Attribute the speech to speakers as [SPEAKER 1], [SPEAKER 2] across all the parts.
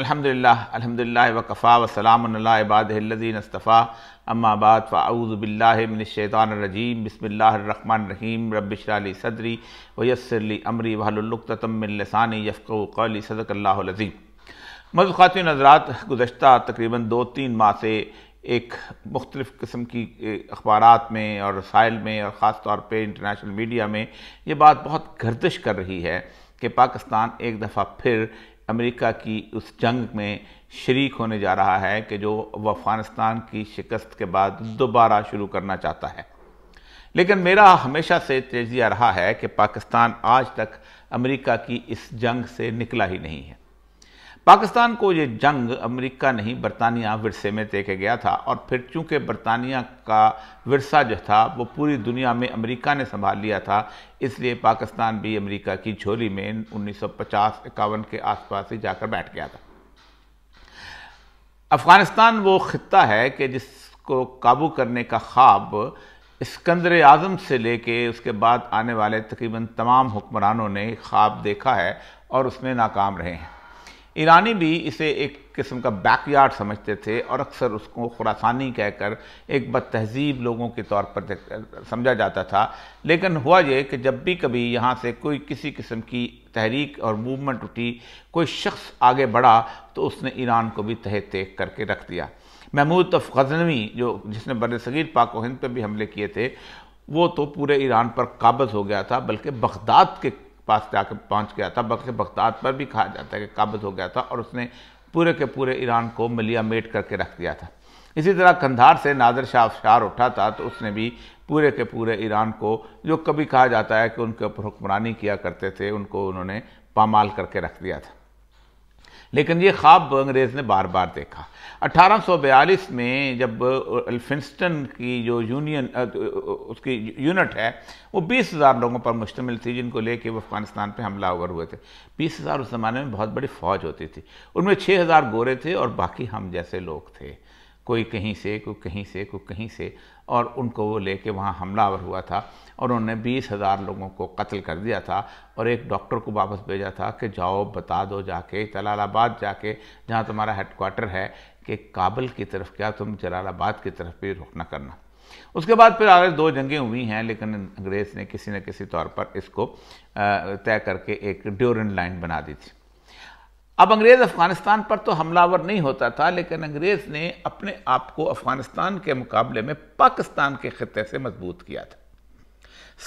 [SPEAKER 1] अल्हम्दुलिल्लाह अल्हम्दुलिल्लाह वकफ़ा वसलामबादीन अस्तफ़ा अम्माबाद फ़ाऊज़बिल्लाशैतानरजीम बसमिल्लाम रबिशराली सदरी वयसरली अमरी वहलुल्तमिलसानी यफ़ो कौली सदकल्लाज़ीम मज़ ख़ातिन नजरात गुज्त तकरीबन दो तीन माह से एक मुख्तलिफ़ किस्म की अखबार में और रसाइल में और ख़ास तौर पर इंटरनेशनल मीडिया में ये बात बहुत गर्दिश कर रही है कि पाकिस्तान एक दफ़ा फिर अमेरिका की उस जंग में शरीक होने जा रहा है कि जो अफ़गानिस्तान की शिकस्त के बाद दोबारा शुरू करना चाहता है लेकिन मेरा हमेशा से तजिया रहा है कि पाकिस्तान आज तक अमेरिका की इस जंग से निकला ही नहीं है पाकिस्तान को ये जंग अमेरिका नहीं बरतानिया विरसे में देखे गया था और फिर चूंकि बरतानिया का विरसा जो था वो पूरी दुनिया में अमेरिका ने संभाल लिया था इसलिए पाकिस्तान भी अमेरिका की झोली में 1950 इक्यावन के आसपास ही जाकर बैठ गया था अफ़गानिस्तान वो ख़त्ता है कि जिसको काबू करने का ख्वाब इसकंदर आज़म से लेके उसके बाद आने वाले तकरीबन तमाम हुक्मरानों ने ख्वाब देखा है और उसमें नाकाम रहे हैं ईरानी भी इसे एक किस्म का बैकयार्ड समझते थे और अक्सर उसको खुरासानी कहकर एक बद तहजीब लोगों के तौर पर समझा जाता था लेकिन हुआ ये कि जब भी कभी यहाँ से कोई किसी किस्म की तहरीक और मूवमेंट उठी कोई शख्स आगे बढ़ा तो उसने ईरान को भी तह तेक करके रख दिया महमूद तफ गजनवी जो जिसने बर सगीर पाक हिंद पर भी हमले किए थे वो तो पूरे ईरान पर काबज हो गया था बल्कि बगदाद के पास जाकर पहुंच गया था बल्कि बगदाद पर भी कहा जाता है कि काबज हो गया था और उसने पूरे के पूरे ईरान को मलिया मेट करके रख दिया था इसी तरह कंधार से नादर शाह अफशार उठा था तो उसने भी पूरे के पूरे ईरान को जो कभी कहा जाता है कि उनके ऊपर हुक्मरानी किया करते थे उनको उन्होंने पामाल करके रख दिया था लेकिन ये ख्वाब अंग्रेज़ ने बार बार देखा 1842 में जब फिंस्टन की जो यूनियन उसकी यूनिट है वो बीस हज़ार लोगों पर मुश्तमिल थी जिनको लेके वो अफ़गानिस्तान पे हमला ओवर हुए थे बीस हज़ार उस ज़माने में बहुत बड़ी फ़ौज होती थी उनमें छः हज़ार गोरे थे और बाकी हम जैसे लोग थे कोई कहीं से कोई कहीं से कोई कहीं से और उनको वो लेके वहाँ हमलावर हुआ था और उन्होंने बीस हज़ार लोगों को कत्ल कर दिया था और एक डॉक्टर को वापस भेजा था कि जाओ बता दो जाके जलालाबाद जाके जहाँ तुम्हारा हेडकोार्टर है कि काबुल की तरफ क्या तुम जलालाबाद की तरफ भी रुख न करना उसके बाद फिर आगे दो जंगें हुई हैं लेकिन अंग्रेज़ ने किसी न किसी तौर पर इसको तय करके एक ड्योरन लाइन बना दी थी अब अंग्रेज़ अफ़गानिस्तान पर तो हमलावर नहीं होता था लेकिन अंग्रेज़ ने अपने आप को अफ़गानिस्तान के मुकाबले में पाकिस्तान के ख़त्े से मजबूत किया था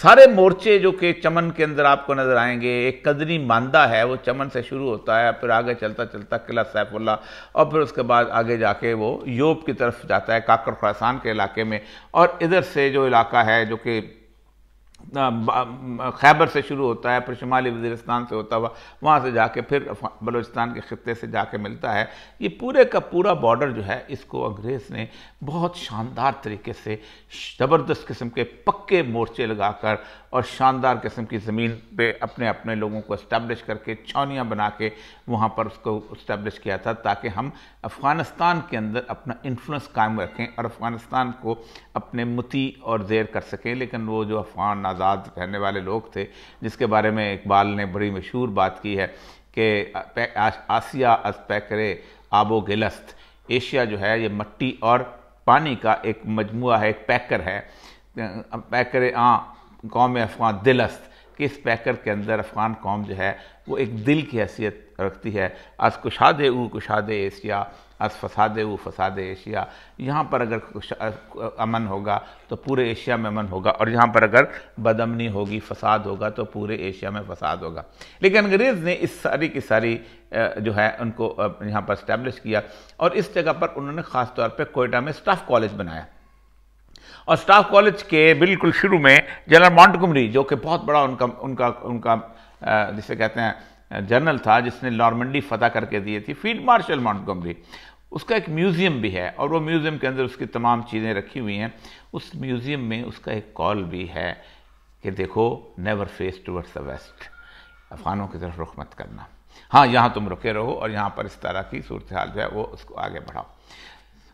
[SPEAKER 1] सारे मोर्चे जो कि चमन के अंदर आपको नज़र आएंगे एक कदनी मांदा है वो चमन से शुरू होता है फिर आगे चलता चलता किला सैफुल्ला और फिर उसके बाद आगे जाके वो यूरोप की तरफ जाता है काकर खुरासान के इलाके में और इधर से जो इलाका है जो कि खैबर से शुरू होता है फिर शुमाली वजीरस्तान से होता हुआ वहाँ से जाके फिर बलोचिस्तान के ख़त्े से जाके मिलता है ये पूरे का पूरा बॉर्डर जो है इसको अंग्रेज़ ने बहुत शानदार तरीके से ज़बरदस्त किस्म के पक्के मोर्चे लगाकर और शानदार किस्म की ज़मीन पे अपने अपने लोगों को इस्टबलिश करके छौनियाँ बना के वहाँ पर उसको इस्टेब्लिश किया था ताकि हम अफ़गानिस्तान के अंदर अपना इन्फ्लुएंस कायम रखें और अफ़गानिस्तान को अपने मुती और जेर कर सकें लेकिन वो जो अफ़गान आज़ाद रहने वाले लोग थे जिसके बारे में इकबाल ने बड़ी मशहूर बात की है कि आसिया अस पैकरे आबो गिलस्त एशिया जो है ये मट्टी और पानी का एक मजमु है एक पैकर है पैकर आ कौम अफगान दिलस्त कि इस पैकर के अंदर अफ़गान कौम जो है वो एक दिल की हैसियत रखती है अस कुशाद ऊ कुशाद एशिया अस फसाद ऊ फसाद एशिया यहाँ पर अगर अमन होगा तो पूरे एशिया में अमन होगा और यहाँ पर अगर बदमनी होगी फसाद होगा तो पूरे एशिया में फसाद होगा लेकिन अंग्रेज़ ने इस सारी की सारी जो है उनको यहाँ पर इस्टेब्लिश किया और इस जगह पर उन्होंने ख़ास तौर पर कोयटा में स्टाफ कॉलेज बनाया और स्टाफ कॉलेज के बिल्कुल शुरू में जनरल मॉन्टकुमरी जो कि बहुत बड़ा उनका उनका उनका जिसे कहते हैं जनरल था जिसने नॉर्मंडी फतह करके दिए थी फील्ड मार्शल मॉन्टकुमरी उसका एक म्यूज़ियम भी है और वो म्यूज़ियम के अंदर उसकी तमाम चीज़ें रखी हुई हैं उस म्यूज़ियम में उसका एक कॉल भी है कि देखो never face towards the west अफ़गानों की तरफ रुख मत करना हाँ यहाँ तुम रुके रहो और यहाँ पर इस तरह की सूरत हाल जो है वो उसको आगे बढ़ाओ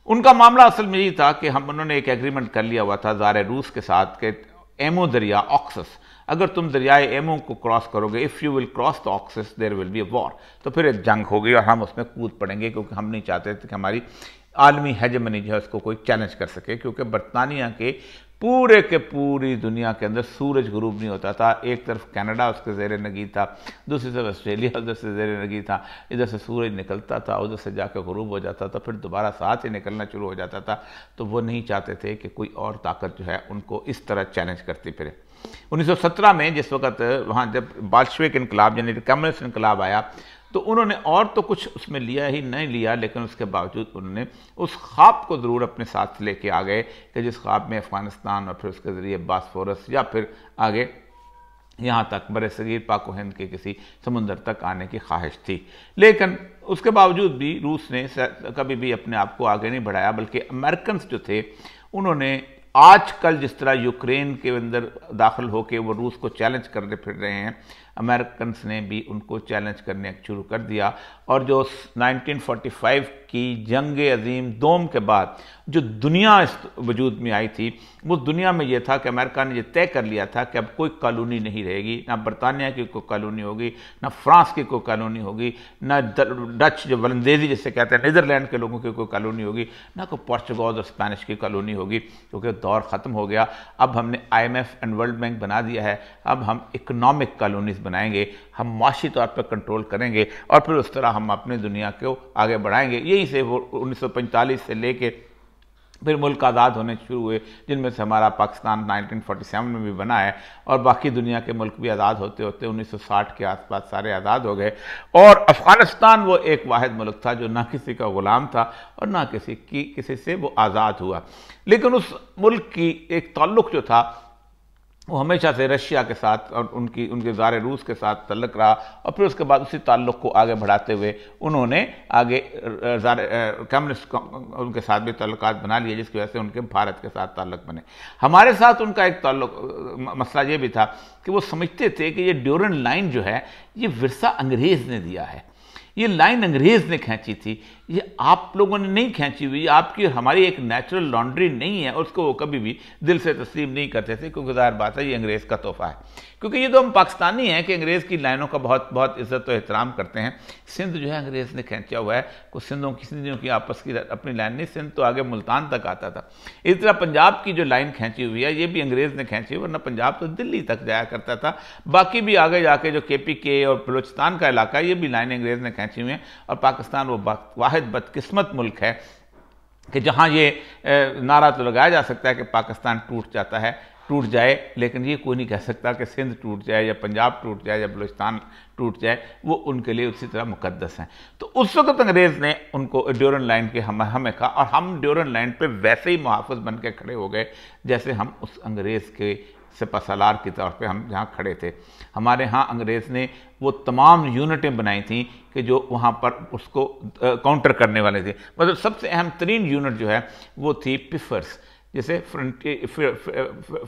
[SPEAKER 1] उनका मामला असल में यही था कि हम उन्होंने एक एग्रीमेंट कर लिया हुआ था जार रूस के साथ के एमो दरिया ऑक्सस अगर तुम दरियाए एमो को क्रॉस करोगे if you will cross the Oxus there will be a war तो फिर एक जंग होगी और हम उसमें कूद पड़ेंगे क्योंकि हम नहीं चाहते थे कि हमारी आलमी हजमनी जो है उसको कोई चैलेंज कर सके क्योंकि बरतानिया के पूरे के पूरी दुनिया के अंदर सूरज ग्रूब नहीं होता था एक तरफ कनाडा उसके जेर नगी था दूसरी तरफ ऑस्ट्रेलिया उधर से जेर नगी था इधर से सूरज निकलता था उधर से जाकर ग्रूब हो जाता था फिर दोबारा साथ ही निकलना शुरू हो जाता था तो वो नहीं चाहते थे कि कोई और ताकत जो है उनको इस तरह चैलेंज करती फिर 1917 में जिस वक्त वहाँ जब बाल्शविक इनकलाब यानी कम्युनिस्ट इनकलाब आया तो उन्होंने और तो कुछ उसमें लिया ही नहीं लिया लेकिन उसके बावजूद उन्होंने उस ख्वाब को ज़रूर अपने साथ लेके आ गए कि जिस ख्वाब में अफ़गानिस्तान और फिर उसके ज़रिए बासफोरस या फिर आगे यहाँ तक बर सगीर पाको हिंद के किसी समुंदर तक आने की ख्वाहिश थी लेकिन उसके बावजूद भी रूस ने कभी भी अपने आप को आगे नहीं बढ़ाया बल्कि अमेरिकन जो थे उन्होंने आजकल जिस तरह यूक्रेन के अंदर दाखिल होकर वो रूस को चैलेंज करने फिर रहे हैं अमेरिकन्स ने भी उनको चैलेंज करने शुरू कर दिया और जो 1945 की जंग अजीम दोम के बाद जो दुनिया इस वजूद में आई थी वो दुनिया में ये था कि अमेरिका ने ये तय कर लिया था कि अब कोई कॉलोनी नहीं रहेगी ना बरतानिया की कोई कॉलोनी होगी ना फ्रांस की कोई कॉलोनी होगी ना डच जो वलंदेजी जैसे कहते हैं नीदरलैंड के लोगों की कोई कॉलोनी होगी ना कोई पोर्चुगज और स्पेनिश की कॉलोनी होगी क्योंकि दौर ख़त्म हो गया अब हमने I M F and world bank बना दिया है अब हम इकनॉमिक कॉलोनीज बनाएंगे हम माशी तौर पर कंट्रोल करेंगे और फिर उस तरह हम अपनी दुनिया को आगे बढ़ाएंगे यही से वो उन्नीस से लेके फिर मुल्क आज़ाद होने शुरू हुए जिनमें से हमारा पाकिस्तान 1947 में भी बना है और बाकी दुनिया के मुल्क भी आज़ाद होते होते 1960 के आसपास सारे आज़ाद हो गए और अफ़गानिस्तान वो एक वाद मुल्क था जो ना किसी का ग़ुलाम था और ना किसी की किसी से वो आज़ाद हुआ लेकिन उस मुल्क की एक ताल्लुक़ जो था वो हमेशा से रशिया के साथ और उनकी उनके जार रूस के साथ तल्लक रहा और फिर उसके बाद उसी ताल्लुक को आगे बढ़ाते हुए उन्होंने आगे जार कम्युनिस्ट उनके साथ भी तल्लक बना लिए जिसकी वजह से उनके भारत के साथ ताल्लुक बने हमारे साथ उनका एक ताल्लुक मसला ये भी था कि वो समझते थे कि ये ड्यूरन लाइन जो है ये विरसा अंग्रेज़ ने दिया है ये लाइन अंग्रेज़ ने खींची थी ये आप लोगों ने नहीं खींची हुई आपकी हमारी एक नेचुरल लॉन्ड्री नहीं है और उसको वो कभी भी दिल से तस्लीम नहीं करते थे क्योंकि ज़ाहिर बात है ये अंग्रेज़ का तोहफा है क्योंकि ये तो हम पाकिस्तानी हैं कि अंग्रेज़ की लाइनों का बहुत बहुत इज्जत और एहतराम करते हैं सिंध जो है अंग्रेज़ ने खींचा हुआ है कुछ सिंधों की सिंधियों की आपस की अपनी लाइन नहीं सिंध तो आगे मुल्तान तक आता था इस तरह पंजाब की जो लाइन खींची हुई है ये भी अंग्रेज़ ने खींची हुई वरना पंजाब तो दिल्ली तक जाया करता था बाकी भी आगे जाके जो के पी के और बलोचिस्तान का इलाका ये भी लाइन अंग्रेज़ ने खींची हुई है और पाकिस्तान वो वाहि वाद बदकिस्मत मुल्क है कि जहाँ ये नारा तो लगाया जा सकता है कि पाकिस्तान टूट जाता है टूट जाए लेकिन ये कोई नहीं कह सकता कि सिंध टूट जाए या पंजाब टूट जाए या बलोचिस्तान टूट जाए वो उनके लिए उसी तरह मुकदस हैं तो उस वक्त अंग्रेज़ ने उनको ड्योरन लाइन के हम हमें कहा और हम ड्योरन लाइन पे वैसे ही मुहाफ़ बन के खड़े हो गए जैसे हम उस अंग्रेज़ के सिपा सलार के तौर पे हम यहाँ खड़े थे हमारे यहाँ अंग्रेज़ ने वो तमाम यूनिटें बनाई थी कि जो वहाँ पर उसको काउंटर करने वाले थे मतलब सबसे अहम तरीन यूनिट जो है वो थी पिफर्स जैसे फ्रंटियर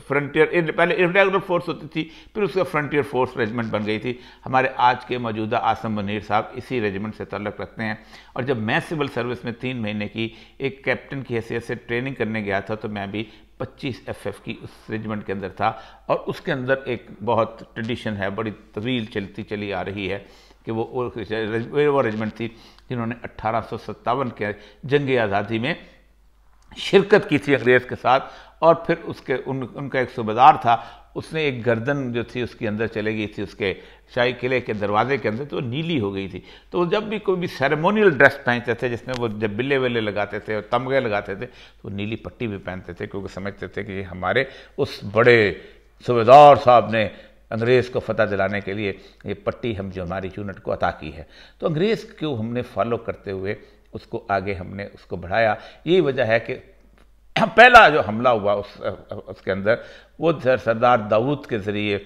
[SPEAKER 1] फ्रंटियर पहले इरेगुलर फोर्स होती थी फिर उसका फ्रंटियर फोर्स रेजिमेंट बन गई थी हमारे आज के मौजूदा आसम मनीर साहब इसी रेजिमेंट से तल्लक रखते हैं और जब मैं सिविल सर्विस में तीन महीने की एक कैप्टन की हैसियत से ट्रेनिंग करने गया था तो मैं भी 25 एफएफ की उस रेजिमेंट के अंदर था और उसके अंदर एक बहुत ट्रेडिशन है बड़ी तवील चलती चली आ रही है कि वो वो रेजिमेंट थी जिन्होंने अट्ठारह के जंग आज़ादी में शिरकत की थी अंग्रेज़ के साथ और फिर उसके उन उनका एक सूबेदार था उसने एक गर्दन जो थी उसके अंदर चले गई थी उसके शाही किले के दरवाजे के अंदर तो वो नीली हो गई थी तो वो जब भी कोई भी सेरेमोनियल ड्रेस पहनते थे जिसमें वो जब बिल्ले विल्ले लगाते थे और तमगे लगाते थे तो नीली पट्टी भी पहनते थे क्योंकि समझते थे कि हमारे उस बड़े सूबेदार साहब ने अंग्रेज़ को फतह दिलाने के लिए ये पट्टी हम जो हमारी यूनिट को अता की है तो अंग्रेज़ को हमने फॉलो करते हुए उसको आगे हमने उसको बढ़ाया यही वजह है कि पहला जो हमला हुआ उस उसके अंदर वो सरदार दाऊद के ज़रिए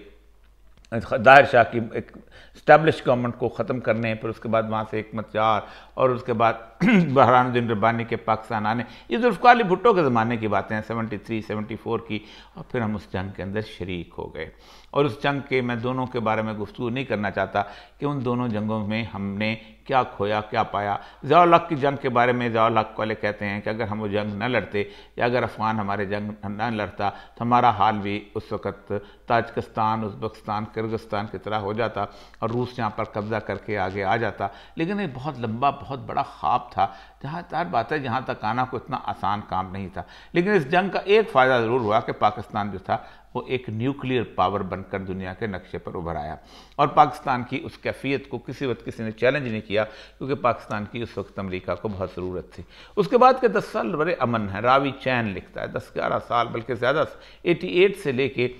[SPEAKER 1] दाहिर शाह की एक स्टैब्लिश गवर्नमेंट को ख़त्म करने फिर उसके बाद वहाँ से एक मत चार और उसके बाद बहरानुद्दीन रब्बानी के पाकिस्तान आने ये जुल्फ़ार भुट्टो के ज़माने की बातें हैं सेवेंटी थ्री सेवेंटी फ़ोर की और फिर हम उस जंग के अंदर शरीक हो गए और उस जंग के मैं दोनों के बारे में गुफ्तु नहीं करना चाहता कि उन दोनों जंगों में हमने क्या खोया क्या पाया ज़ियालक की जंग के बारे में ज़ियालक वाले कहते हैं कि अगर हम वो जंग न लड़ते या अगर अफ़गान हमारे जंग न लड़ता तो हमारा हाल भी उस वक़्त ताजकस्तान उजबकस्तान किर्गिस्तान की तरह हो जाता और रूस यहाँ पर कब्ज़ा करके आगे आ जाता लेकिन ये बहुत लंबा बहुत बड़ा ख्वाब था जहाँ चार बात है जहाँ तक आना को इतना आसान काम नहीं था लेकिन इस जंग का एक फ़ायदा ज़रूर हुआ कि पाकिस्तान जो था वो एक न्यूक्लियर पावर बनकर दुनिया के नक्शे पर उभर आया और पाकिस्तान की उस कैफियत को किसी वक्त किसी ने चैलेंज नहीं किया क्योंकि पाकिस्तान की उस वक्त अमरीका को बहुत ज़रूरत थी उसके बाद के दस साल बड़े अमन है रावी चैन लिखता है दस ग्यारह साल बल्कि ज़्यादा एटी से लेके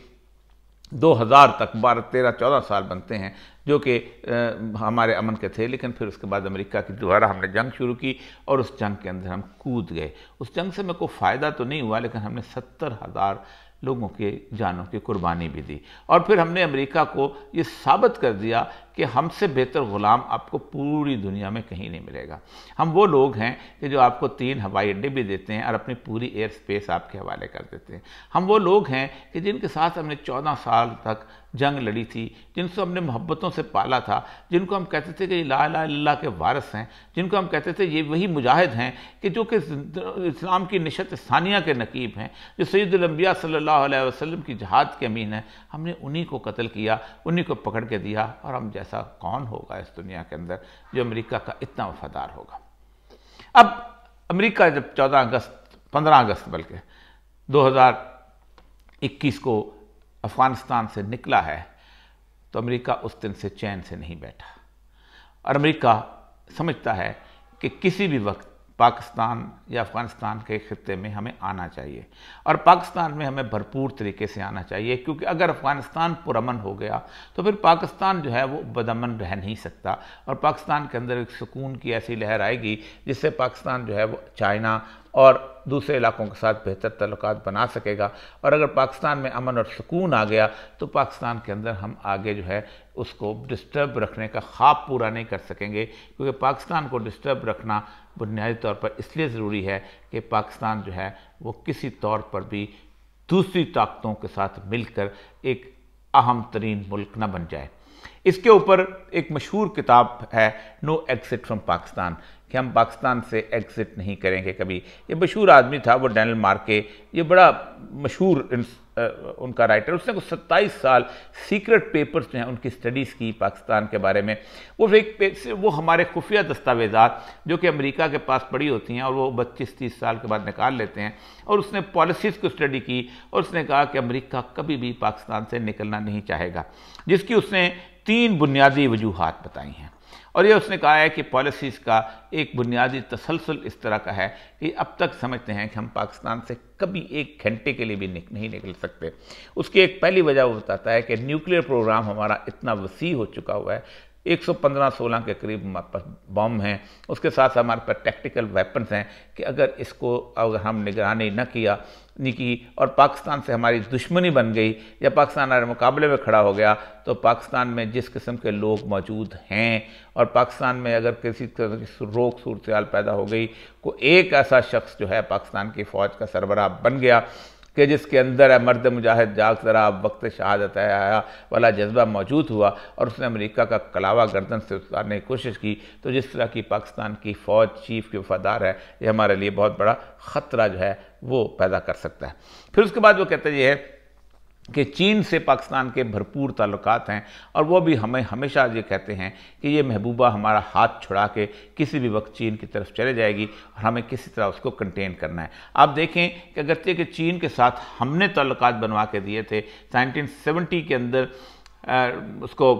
[SPEAKER 1] 2000 तक बारह तेरह चौदह साल बनते हैं जो कि हमारे अमन के थे लेकिन फिर उसके बाद अमेरिका की दोबारा हमने जंग शुरू की और उस जंग के अंदर हम कूद गए उस जंग से मेरे को फ़ायदा तो नहीं हुआ लेकिन हमने सत्तर हज़ार लोगों के जानों की कुर्बानी भी दी और फिर हमने अमेरिका को ये साबित कर दिया कि हमसे बेहतर ग़ुलाम आपको पूरी दुनिया में कहीं नहीं मिलेगा हम वो लोग हैं कि जो आपको तीन हवाई अड्डे भी देते हैं और अपनी पूरी एयर स्पेस आपके हवाले कर देते हैं हम वो लोग हैं कि जिनके साथ हमने चौदह साल तक जंग लड़ी थी जिनको हमने मोहब्बतों से पाला था जिनको हम कहते थे कि ला ला ला के वारस हैं जिनको हम कहते थे ये वही मुजाहिद हैं कि जो कि इस्लाम की नशत स्थानिया के नकीब हैं जो सैदुलम्बिया सल्ला सल्लल्लाहु अलैहि वसल्लम की जहाद के अमीन है हमने उन्हीं को कत्ल किया उन्हीं को पकड़ के दिया और हम जैसा कौन होगा इस दुनिया के अंदर जो अमेरिका का इतना वफादार होगा अब अमेरिका जब 14 अगस्त 15 अगस्त बल्कि 2021 को अफ़गानिस्तान से निकला है तो अमेरिका उस दिन से चैन से नहीं बैठा और अमरीका समझता है कि किसी भी वक्त पाकिस्तान या अफ़गानिस्तान के ख़त्े में हमें आना चाहिए और पाकिस्तान में हमें भरपूर तरीके से आना चाहिए क्योंकि अगर अफ़गानिस्तान पुरमन हो गया तो फिर पाकिस्तान जो है वो बदमन रह नहीं सकता और पाकिस्तान के अंदर एक सुकून की ऐसी लहर आएगी जिससे पाकिस्तान जो है वो चाइना और दूसरे इलाकों के साथ बेहतर तल्लक बना सकेगा और अगर पाकिस्तान में अमन और सुकून आ गया तो पाकिस्तान के अंदर हम आगे जो है उसको डिस्टर्ब रखने का ख्वाब पूरा नहीं कर सकेंगे क्योंकि पाकिस्तान को डिस्टर्ब रखना बुनियादी तौर पर इसलिए ज़रूरी है कि पाकिस्तान जो है वो किसी तौर पर भी दूसरी ताकतों के साथ मिलकर एक अहम तरीन मुल्क न बन जाए इसके ऊपर एक मशहूर किताब है नो एग्जिट फ्रॉम पाकिस्तान कि हम पाकिस्तान से एग्ज़िट नहीं करेंगे कभी ये मशहूर आदमी था वो डैनल मार्के ये बड़ा मशहूर उनका राइटर उसने कुछ सत्ताईस साल सीक्रेट पेपर्स जो हैं उनकी स्टडीज़ की पाकिस्तान के बारे में वो एक वो हमारे खुफिया दस्तावेज़ा जो कि अमेरिका के पास पड़ी होती हैं और वो बत्तीस तीस साल के बाद निकाल लेते हैं और उसने पॉलिसीज़ को स्टडी की और उसने कहा कि अमेरिका कभी भी पाकिस्तान से निकलना नहीं चाहेगा जिसकी उसने तीन बुनियादी वजूहत बताई हैं और ये उसने कहा है कि पॉलिसीज़ का एक बुनियादी तसलसल इस तरह का है कि अब तक समझते हैं कि हम पाकिस्तान से कभी एक घंटे के लिए भी निक, नहीं निकल सकते उसकी एक पहली वजह वो बताता है कि न्यूक्लियर प्रोग्राम हमारा इतना वसी हो चुका हुआ है 115-16 के करीब हमारे पास बम हैं उसके साथ हमारे पास टैक्टिकल वेपन्स हैं कि अगर इसको अगर हम निगरानी न किया नहीं की और पाकिस्तान से हमारी दुश्मनी बन गई या पाकिस्तान हमारे मुकाबले में खड़ा हो गया तो पाकिस्तान में जिस किस्म के लोग मौजूद हैं और पाकिस्तान में अगर किसी तरह की रोग सूरत पैदा हो गई को एक ऐसा शख्स जो है पाकिस्तान की फ़ौज का सरबराह बन गया कि जिसके अंदर मर्द मुजाहिद जाग जरा वक्त शहादत आया वाला जज्बा मौजूद हुआ और उसने अमेरिका का कलावा गर्दन से उतारने की कोशिश की तो जिस तरह की पाकिस्तान की फ़ौज चीफ के वफादार है ये हमारे लिए बहुत बड़ा ख़तरा जो है वो पैदा कर सकता है फिर उसके बाद वो कहते ये कि चीन से पाकिस्तान के भरपूर ताल्लुक हैं और वो भी हमें हमेशा ये कहते हैं कि ये महबूबा हमारा हाथ छुड़ा के किसी भी वक्त चीन की तरफ चले जाएगी और हमें किसी तरह उसको कंटेन करना है आप देखें कि अगरचे कि चीन के साथ हमने ताल्लुक बनवा के दिए थे नाइनटीन के अंदर उसको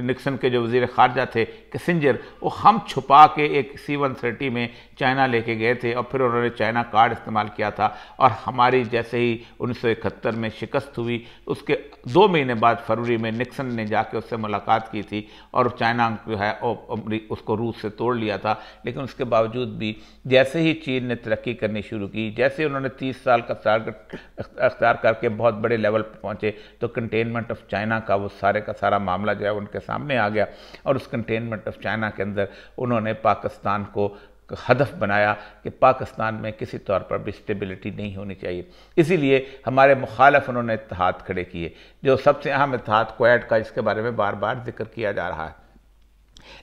[SPEAKER 1] निक्सन के जो वजीर खारजा थे किसिंजर वो हम छुपा के एक सी वन थर्टी में चाइना लेके गए थे और फिर उन्होंने चाइना कार्ड इस्तेमाल किया था और हमारी जैसे ही उन्नीस सौ इकहत्तर में शिकस्त हुई उसके दो महीने बाद फरवरी में निक्सन ने जाके उससे मुलाकात की थी और चाइना जो है उसको रूस से तोड़ लिया था लेकिन उसके बावजूद भी जैसे ही चीन ने तरक्की करनी शुरू की जैसे उन्होंने तीस साल का टारगेट अख्तियार करके बहुत बड़े लेवल पर पहुँचे तो कंटेनमेंट ऑफ चाइना का का वो सारे का सारा मामला जो है उनके सामने आ गया और उस कंटेनमेंट ऑफ चाइना के अंदर उन्होंने पाकिस्तान को हदफ बनाया कि पाकिस्तान में किसी तौर पर भी स्टेबिलिटी नहीं होनी चाहिए इसीलिए हमारे मुखालफ उन्होंने इतहाद खड़े किए जो सबसे अहम इतहाद क्वैट का इसके बारे में बार बार जिक्र किया जा रहा है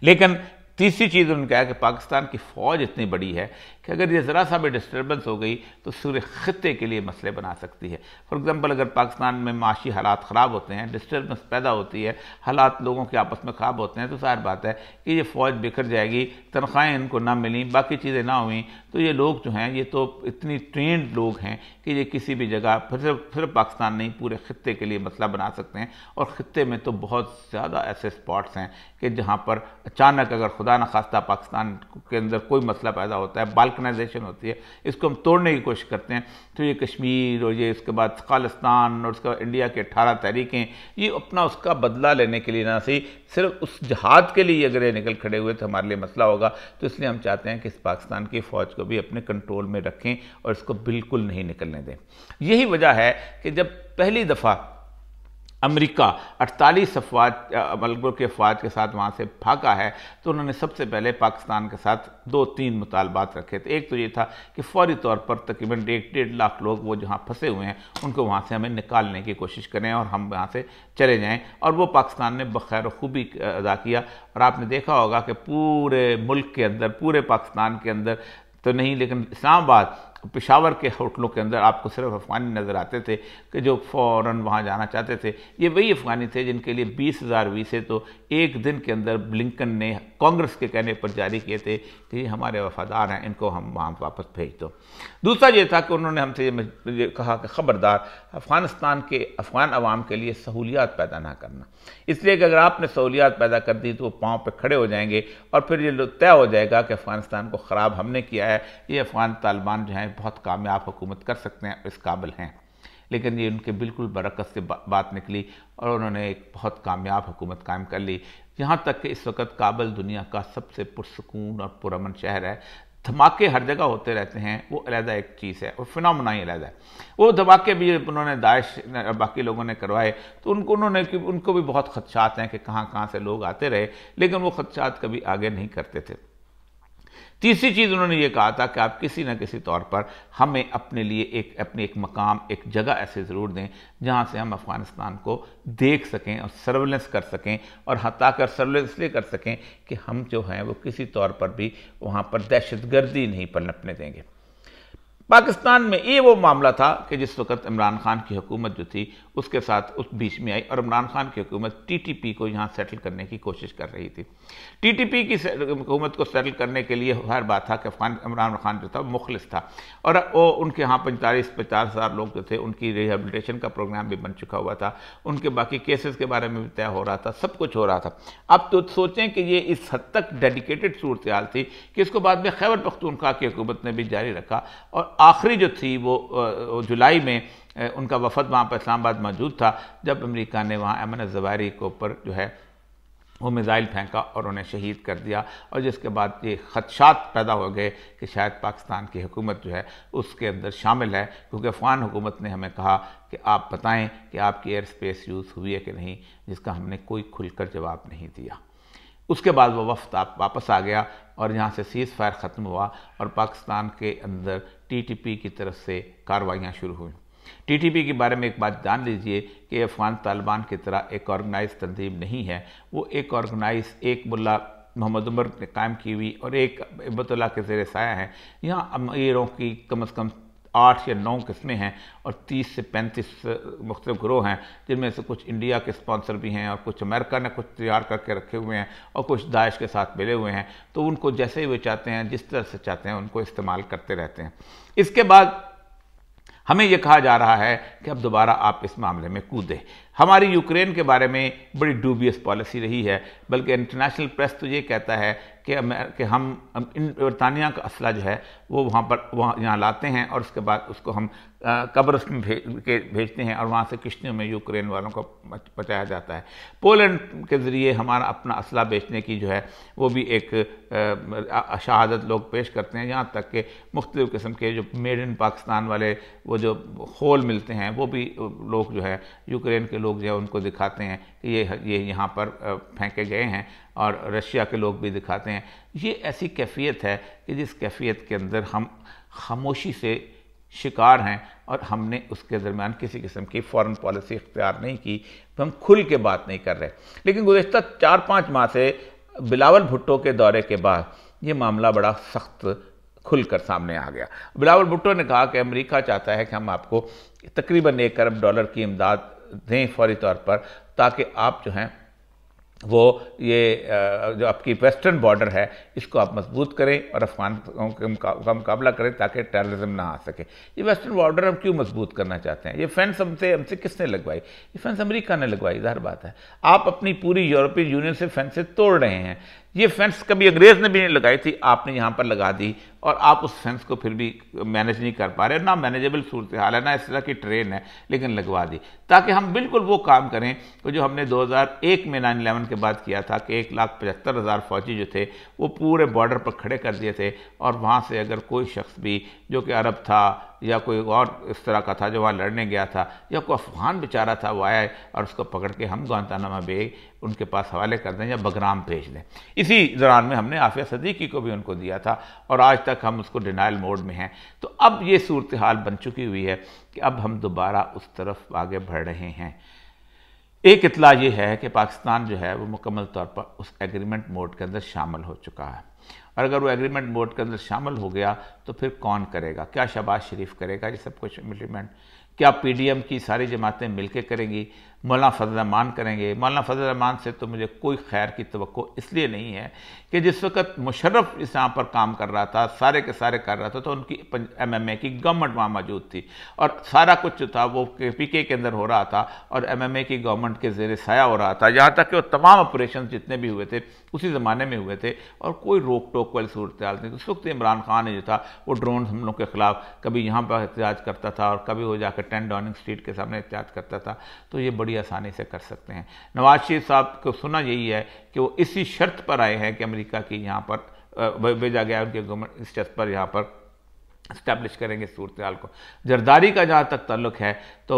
[SPEAKER 1] लेकिन तीसरी चीज़ उन्होंने कहा कि पाकिस्तान की फ़ौज इतनी बड़ी है कि अगर ये ज़रा सा भी डिस्टर्बेंस हो गई तो सूर्य ख़त्े के लिए मसले बना सकती है फॉर एग्ज़ाम्पल अगर पाकिस्तान में माशी हालात ख़राब होते हैं डिस्टर्बेंस पैदा होती है हालात लोगों के आपस में ख़राब होते हैं तो सार बात है कि ये फ़ौज बिखर जाएगी तनख्वाहें इनको ना मिली बाकी चीज़ें ना हुई तो ये लोग जो हैं ये तो इतनी ट्रेंड लोग हैं कि ये किसी भी जगह फिर फिर पाकिस्तान नहीं पूरे ख़त्े के लिए मसला बना सकते हैं और ख़त्े में तो बहुत ज़्यादा ऐसे स्पॉट्स हैं कि जहाँ पर अचानक अगर खुदा न खास्ता पाकिस्तान के अंदर कोई मसला पैदा होता है बाल बाल्कनाइजेशन होती है इसको हम तोड़ने की कोशिश करते हैं तो ये कश्मीर और ये इसके बाद खालिस्तान और बाद इंडिया के अठारह तहरीकें ये अपना उसका बदला लेने के लिए ना सही सिर्फ उस जहाद के लिए अगर ये निकल खड़े हुए तो हमारे लिए मसला होगा तो इसलिए हम चाहते हैं कि इस पाकिस्तान की फ़ौज को भी अपने कंट्रोल में रखें और इसको बिल्कुल नहीं निकलने दें यही वजह है कि जब पहली दफ़ा अमेरिका 48 अफवाज मलबुर के अफवाज के साथ वहाँ से भागा है तो उन्होंने सबसे पहले पाकिस्तान के साथ दो तीन मुतालबात रखे थे एक तो ये था कि फौरी तौर पर तकरीबन एक डेढ़ लाख लोग वो जहाँ फंसे हुए हैं उनको वहाँ से हमें निकालने की कोशिश करें और हम वहाँ से चले जाएँ और वो पाकिस्तान ने बखैर खूबी अदा किया और आपने देखा होगा कि पूरे मुल्क के अंदर पूरे पाकिस्तान के अंदर तो नहीं लेकिन इस्लामाबाद पिशावर के होटलों के अंदर आपको सिर्फ अफ़गानी नज़र आते थे कि जो फ़ौर वहाँ जाना चाहते थे ये वही अफ़गानी थे जिनके लिए बीस हज़ार वीसे तो एक दिन के अंदर ब्लिंकन ने कांग्रेस के कहने पर जारी किए थे कि ये हमारे वफ़ादार हैं इनको हम वहाँ वापस भेज दो दूसरा ये था कि उन्होंने हमसे ये कहा कि ख़बरदार अफ़गानिस्तान के अफ़गान अवाम के लिए सहूलियात पैदा ना करना इसलिए कि अगर आपने सहूलियात पैदा कर दी तो वो पाँव पर खड़े हो जाएंगे और फिर ये तय हो जाएगा कि अफ़गानिस्तान को ख़राब हमने किया है ये अफ़गान तालिबान जो हैं बहुत कामयाब हुकूमत कर सकते हैं इस काबिल हैं लेकिन ये उनके बिल्कुल बरकस से बा, बात निकली और उन्होंने एक बहुत कामयाब हुकूमत कायम कर ली यहाँ तक कि इस वक्त काबल दुनिया का सबसे पुरसकून और पुरमन शहर है धमाके हर जगह होते रहते हैं वो अलहदा एक चीज़ है और फिनमना ही अलहदा है वो धमाके भी उन्होंने दाइश बाकी लोगों ने करवाए तो उनको उन्होंने उनको भी बहुत खदशात हैं कि कहाँ कहाँ से लोग आते रहे लेकिन वो खदशात कभी आगे नहीं करते थे तीसरी चीज़ उन्होंने ये कहा था कि आप किसी न किसी तौर पर हमें अपने लिए एक अपनी एक मकाम एक जगह ऐसे ज़रूर दें जहाँ से हम अफ़गानिस्तान को देख सकें और सर्वेलेंस कर सकें और हता कर सर्वेलेंस इसलिए कर सकें कि हम जो हैं वो किसी तौर पर भी वहाँ पर दहशत गर्दी नहीं पनपने देंगे पाकिस्तान में ये वो मामला था कि जिस वक्त इमरान खान की हुकूमत जो थी उसके साथ उस बीच में आई और इमरान खान की हुकूमत टीटीपी को यहाँ सेटल करने की कोशिश कर रही थी टीटीपी की हुकूमत को सेटल करने के लिए हर बात था कि अफगान इमरान खान जो था मुखलिस था और वो उनके यहाँ पैंतालीस पचास हज़ार लोग जो थे उनकी रिहेबलीटेशन का प्रोग्राम भी बन चुका हुआ था उनके बाकी केसेस के बारे में भी तय हो रहा था सब कुछ हो रहा था अब तो सोचें कि ये इस हद तक डेडिकेटेड सूरत थी कि इसको बाद में खैबर पख्तूनख्वा की हुकूमत ने भी जारी रखा और आखिरी जो थी वो जुलाई में उनका वफद वहाँ पर इस्लामाबाद मौजूद था जब अमेरिका ने वहाँ अमन जवारी के ऊपर जो है वो मिज़ाइल फेंका और उन्हें शहीद कर दिया और जिसके बाद ये खदशात पैदा हो गए कि शायद पाकिस्तान की हुकूमत जो है उसके अंदर शामिल है क्योंकि अफ़गान हुकूमत ने हमें कहा कि आप बताएं कि आपकी एयर स्पेस यूज़ हुई है कि नहीं जिसका हमने कोई खुलकर जवाब नहीं दिया उसके बाद वो वफद आप वापस आ गया और यहाँ से सीज़ फायर ख़त्म हुआ और पाकिस्तान के अंदर टीटीपी की तरफ से कार्रवाइयाँ शुरू हुई टीटीपी के बारे में एक बात जान लीजिए कि अफ़गान तालिबान की तरह एक ऑर्गेनाइज तंजीम नहीं है वो एक ऑर्गेनाइज एक मुला मोहम्मद उमर ने कायम की हुई और एक बतला के जेर साया है यहाँ अमीरों की कम अज़ कम आठ या नौ किस्में हैं और तीस से पैंतीस मुख्तु ग्रोह हैं जिनमें से कुछ इंडिया के स्पॉन्सर भी हैं और कुछ अमेरिका ने कुछ तैयार करके रखे हुए हैं और कुछ दाइश के साथ मिले हुए हैं तो उनको जैसे ही वे चाहते हैं जिस तरह से चाहते हैं उनको इस्तेमाल करते रहते हैं इसके बाद हमें यह कहा जा रहा है कि अब दोबारा आप इस मामले में कूदें हमारी यूक्रेन के बारे में बड़ी डूबियस पॉलिसी रही है बल्कि इंटरनेशनल प्रेस तो ये कहता है कि कि हम इन बरतानिया का असला जो है वो वहाँ पर वहाँ यहाँ लाते हैं और उसके बाद उसको हम कब्रस में भे, के भेजते हैं और वहाँ से किश्तियों में यूक्रेन वालों को पचाया जाता है पोलैंड के ज़रिए हमारा अपना असला बेचने की जो है वो भी एक शहादत लोग पेश करते हैं यहाँ तक कि मुख्तु किस्म के जो मेड इन पाकिस्तान वाले वो जो होल मिलते हैं वो भी लोग जो है यूक्रेन के लोग जो है उनको दिखाते हैं कि ये ये यहाँ पर फेंके गए हैं और रशिया के लोग भी दिखाते हैं ये ऐसी कैफियत है कि जिस कैफियत के अंदर हम खामोशी से शिकार हैं और हमने उसके दरमियान किसी किस्म की फॉरेन पॉलिसी इख्तियार नहीं की तो हम खुल के बात नहीं कर रहे लेकिन गुज्त चार पाँच माह से बिलावल भुट्टो के दौरे के बाद ये मामला बड़ा सख्त खुलकर सामने आ गया बिलावल भुट्टो ने कहा कि अमेरिका चाहता है कि हम आपको तकरीबन एक अरब डॉलर की इमदाद दें फौरी तौर पर ताकि आप जो हैं वो ये जो आपकी वेस्टर्न बॉर्डर है इसको आप मजबूत करें और अफगान का मुकाबला करें ताकि टेररिज्म ना आ सके ये वेस्टर्न बॉर्डर हम क्यों मजबूत करना चाहते हैं ये फेंस हमसे हमसे किसने लगवाई ये फेंस अमेरिका ने लगवाई जहर बात है आप अपनी पूरी यूरोपीय यूनियन से फेंसें तोड़ रहे हैं ये फेंस कभी अंग्रेज ने भी नहीं लगाई थी आपने यहाँ पर लगा दी और आप उस फेंस को फिर भी मैनेज नहीं कर पा रहे ना मैनेजेबल सूरत हाल है ना इस तरह की ट्रेन है लेकिन लगवा दी ताकि हम बिल्कुल वो काम करें तो जो हमने 2001 में 9/11 के बाद किया था कि एक लाख पचहत्तर हज़ार फौजी जो थे वो पूरे बॉर्डर पर खड़े कर दिए थे और वहाँ से अगर कोई शख्स भी जो कि अरब था या कोई और इस तरह का था जो वहाँ लड़ने गया था या कोई अफगान बेचारा था वो आया और उसको पकड़ के हम गुआतानामा बे उनके पास हवाले कर दें या बगराम भेज दें इसी दौरान में हमने आफिया सदीकी को भी उनको दिया था और आज तक हम उसको डिनाइल मोड में हैं तो अब ये सूरत हाल बन चुकी हुई है कि अब हम दोबारा उस तरफ आगे बढ़ रहे हैं एक इतला ये है कि पाकिस्तान जो है वो मुकम्मल तौर पर उस एग्रीमेंट मोड के अंदर शामिल हो चुका है और अगर वो एग्रीमेंट बोर्ड के अंदर शामिल हो गया तो फिर कौन करेगा क्या शबाज शरीफ करेगा ये सब कुछ इम्प्लीमेंट क्या पीडीएम की सारी जमातें मिलकर करेंगी मौलाना फजल रमान करेंगे मौलाना फजल रमान से तो मुझे कोई खैर की तो इसलिए नहीं है कि जिस वक्त मुशर्रफ इस यहाँ पर काम कर रहा था सारे के सारे कर रहा था तो उनकी एम एम ए की गवर्नमेंट वहाँ मौजूद थी और सारा कुछ जो था वो के पी के के अंदर हो रहा था और एम एम ए की गवर्नमेंट के जेर साया हो रहा था यहाँ तक कि वो तमाम ऑपरेशन जितने भी हुए थे उसी ज़माने में हुए थे और कोई रोक टोक वाली सूरत हाल नहीं उस वक्त इमरान खान जो था वो ड्रोन हमलों के ख़िलाफ कभी यहाँ पर एहतजाज करता था और कभी वो जाकर टेन डॉनिंग स्ट्रीट के सामने एहतियात करता था तो ये बड़ी आसानी से कर सकते हैं नवाज शरीफ साहब को सुना यही है कि वो इसी शर्त पर आए हैं कि अमेरिका की यहाँ पर भेजा गया उनके गवर्नमेंट इस शर्त पर यहाँ पर इस्टेब्लिश करेंगे सूरत हाल को जरदारी का जहाँ तक ताल्लुक है तो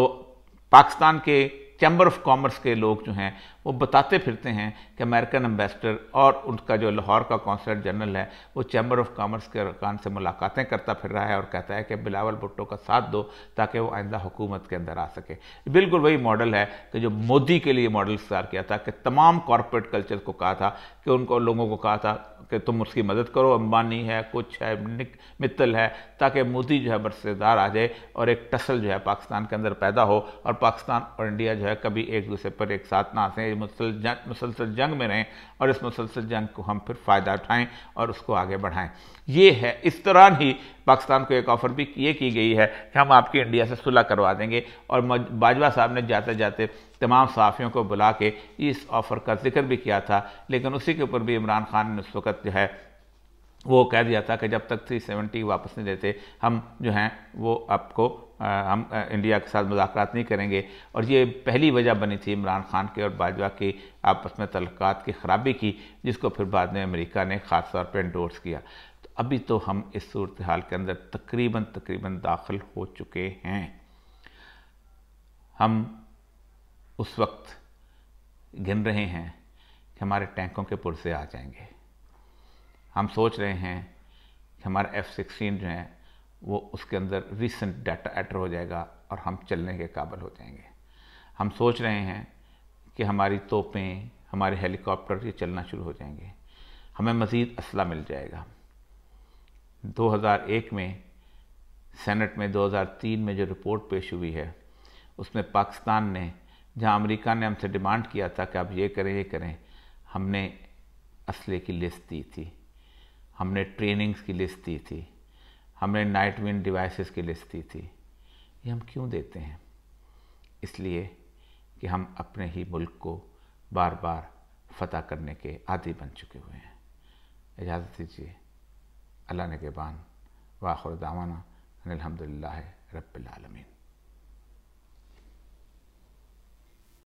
[SPEAKER 1] पाकिस्तान के चैम्बर ऑफ कॉमर्स के लोग जो हैं वो बताते फिरते हैं कि अमेरिकन एम्बेसडर और उनका जो लाहौर का कौंसलेट जनरल है वो चैम्बर ऑफ कॉमर्स के अरकान से मुलाकातें करता फिर रहा है और कहता है कि बिलावल भुट्टो का साथ दो ताकि वो आइंदा हुकूमत के अंदर आ सके बिल्कुल वही मॉडल है कि जो मोदी के लिए मॉडल इख्तार किया था कि तमाम कॉरपोरेट कल्चर को कहा था कि उनको लोगों को कहा था कि तुम उसकी मदद करो अंबानी है कुछ है मित्तल है ताकि मोदी जो है बरसेदार आ जाए और एक टसल जो है पाकिस्तान के अंदर पैदा हो और पाकिस्तान और इंडिया जो है कभी एक दूसरे पर एक साथ ना हंसें ये मुसलसल जंग मुसलसल जंग में रहें और इस मुसलसल जंग को हम फिर फ़ायदा उठाएं और उसको आगे बढ़ाएं ये है इस दौरान ही पाकिस्तान को एक ऑफ़र भी ये की गई है कि हम आपकी इंडिया से सुलह करवा देंगे और बाजवा साहब ने जाते जाते तमाम सहाफ़ियों को बुला के इस ऑफ़र का जिक्र भी किया था लेकिन उसी के ऊपर भी इमरान खान ने उस वक्त जो है वो कह दिया था कि जब तक थ्री सेवेंटी वापस नहीं देते हम जो हैं वो आपको हम इंडिया के साथ मुजाकर नहीं करेंगे और ये पहली वजह बनी थी इमरान खान के और बाजवा की आपस में तल्क की ख़राबी की जिसको फिर बाद में अमेरिका ने ख़ास तौर पर इंडोर्स किया तो अभी तो हम इस सूरत हाल के अंदर तकरीबन तकरीबन दाखिल हो चुके हैं हम उस वक्त गिन रहे हैं कि हमारे टैंकों के पुरसे आ जाएंगे हम सोच रहे हैं कि हमारे एफ़ सिक्सटीन जो हैं वो उसके अंदर रिसेंट डाटा एटर हो जाएगा और हम चलने के काबिल हो जाएंगे हम सोच रहे हैं कि हमारी तोपें हमारे हेलीकॉप्टर ये चलना शुरू हो जाएंगे हमें मज़ीद असला मिल जाएगा 2001 में सेनेट में 2003 में जो रिपोर्ट पेश हुई है उसमें पाकिस्तान ने जहां अमेरिका ने हमसे डिमांड किया था कि आप ये करें ये करें हमने असले की लिस्ट दी थी हमने ट्रेनिंग्स की लिस्ट दी थी हमने नाइट विन डिवाइसेस की लिस्ट दी थी ये हम क्यों देते हैं इसलिए कि हम अपने ही मुल्क को बार बार फतह करने के आदि बन चुके हुए हैं इजाज़त दीजिए अल्लाह ने के बान वाखुर दामाना अलहमदिल्ला रबालमीन